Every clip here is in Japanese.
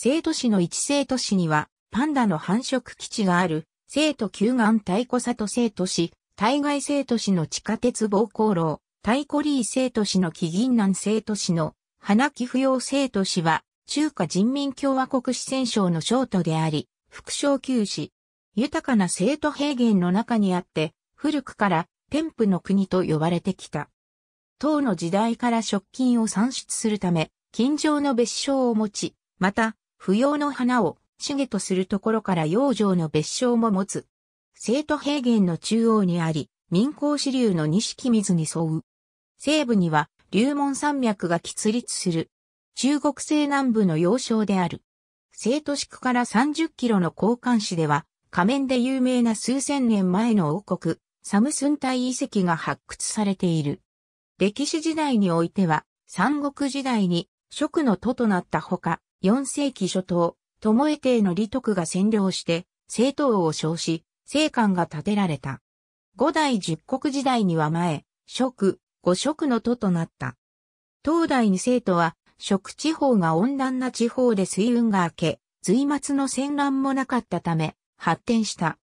生徒市の一生徒市には、パンダの繁殖基地がある、生徒旧岸太古里生徒市、対外生徒市の地下鉄防光路、太古里生徒市の木銀南生徒市の、花木不要生徒市は、中華人民共和国四川省の省都であり、副省旧市。豊かな生徒平原の中にあって、古くから、天賦の国と呼ばれてきた。唐の時代から食金を産出するため、近城の別称を持ち、また、不要の花を茂とするところから養生の別称も持つ。生徒平原の中央にあり、民工支流の錦水に沿う。西部には、龍門山脈が喫立する。中国西南部の要衝である。生徒宿から30キロの交換市では、仮面で有名な数千年前の王国、サムスン隊遺跡が発掘されている。歴史時代においては、三国時代に、食の都となったほか、4世紀初頭、巴帝の李徳が占領して、政党を称し、政官が建てられた。五代十国時代には前、食、五食の都となった。東大二世都は、食地方が温暖な地方で水運が明け、随末の戦乱もなかったため、発展した。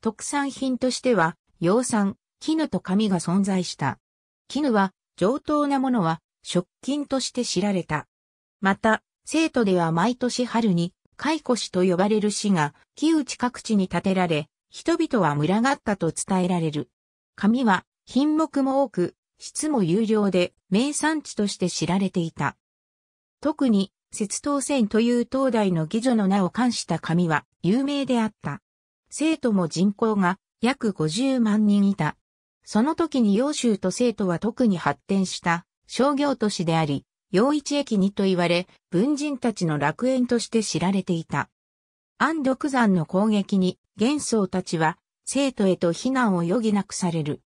特産品としては、養蚕、絹と紙が存在した。絹は、上等なものは、食金として知られた。また、生徒では毎年春に、解雇市と呼ばれる市が、木内各地に建てられ、人々は群がったと伝えられる。紙は、品目も多く、質も有料で、名産地として知られていた。特に、節刀線という東大の義女の名を冠した紙は、有名であった。生徒も人口が、約50万人いた。その時に揚州と生徒は特に発展した商業都市であり、陽一駅にと言われ、文人たちの楽園として知られていた。安独山の攻撃に、元宗たちは、生徒へと避難を余儀なくされる。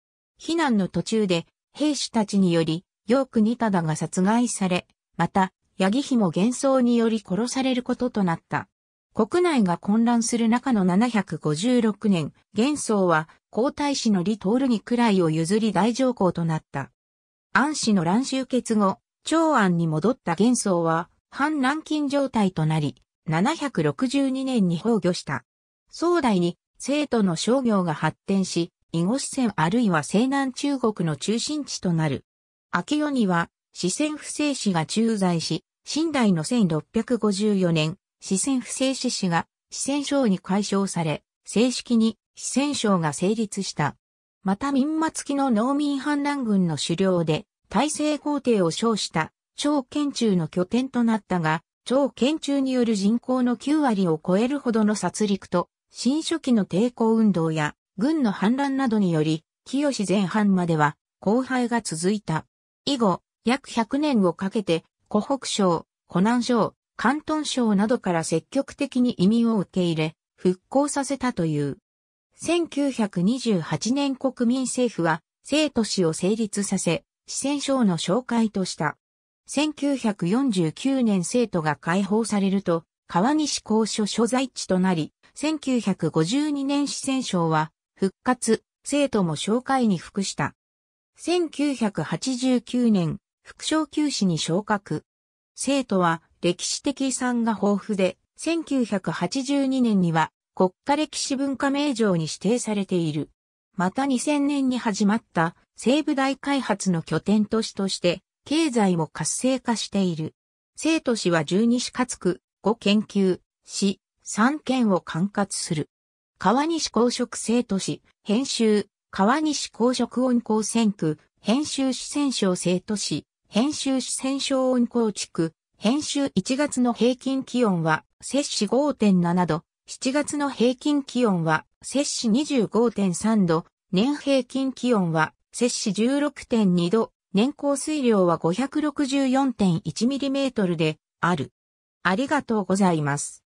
避難の途中で、兵士たちにより、ヨークニタダが殺害され、また、ヤギヒも幻宗により殺されることとなった。国内が混乱する中の756年、玄宗は皇太子の李徹に位を譲り大上皇となった。安氏の乱集結後、長安に戻った幻宗は、反南京状態となり、762年に崩御した。宋代に、生徒の商業が発展し、囲碁四川あるいは西南中国の中心地となる。秋夜には、四川不正氏が駐在し、新代の1654年、四川不正氏氏が四川省に解消され、正式に四川省が成立した。また民末期の農民反乱軍の狩猟で、大政皇帝を称した超県中の拠点となったが、超県中による人口の9割を超えるほどの殺戮と、新初期の抵抗運動や軍の反乱などにより、清前半までは荒廃が続いた。以後、約100年をかけて、湖北省、湖南省、広東省などから積極的に移民を受け入れ、復興させたという。1928年国民政府は、生都市を成立させ、四川省の紹介とした。1949年生徒が解放されると、川西高所所在地となり、1952年四川省は、復活、生徒も紹介に服した。1989年、副賞休止に昇格。生徒は歴史的遺産が豊富で、1982年には国家歴史文化名城に指定されている。また2000年に始まった西部大開発の拠点都市として経済も活性化している。生都市は12市かつ区、5研究、市、3県を管轄する。川西公職生都市、編集、川西公職温高選区、編集四川省生都市、編集四川省温高地区、編集1月の平均気温は摂氏5.7度、7月の平均気温は、摂氏25.3度、年平均気温は、摂氏16.2度、年降水量は 564.1mm で、ある。ありがとうございます。